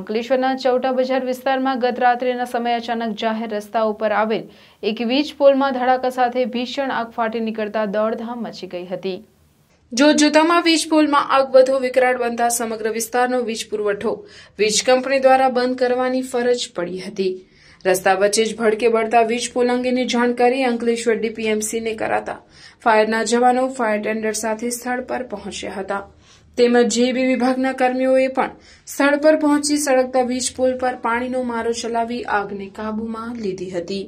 અંકલેશ્વરના ચૌટા બજાર વિસ્તારમાં ગત રાત્રિના સમયે અચાનક જાહેર રસ્તા ઉપર આવેલ એક વીજ પોલમાં ધડાકા સાથે ભીષણ આગ ફાટી નીકળતા દોડધામ મચી ગઈ હતી જોતજોતામાં વીજ પોલમાં આગ વધુ વિકરાળ બનતા સમગ્ર વિસ્તારનો વીજ પુરવઠો વીજ કંપની દ્વારા બંધ કરવાની ફરજ પડી હતી રસ્તા વચ્ચે જ ભડકે બળતા વીજ પોલ અંગેની જાણકારી અંકલેશ્વર ડીપીએમસીને કરાતા ફાયરના જવાનો ફાયર ટેન્ડર સાથે સ્થળ પર પહોંચ્યા હતા તેમજ જે બી વિભાગના કર્મીઓએ પણ સ્થળ પર પહોંચી સળગતા વીજ પોલ પર પાણીનો મારો ચલાવી આગને કાબૂમાં લીધી હતી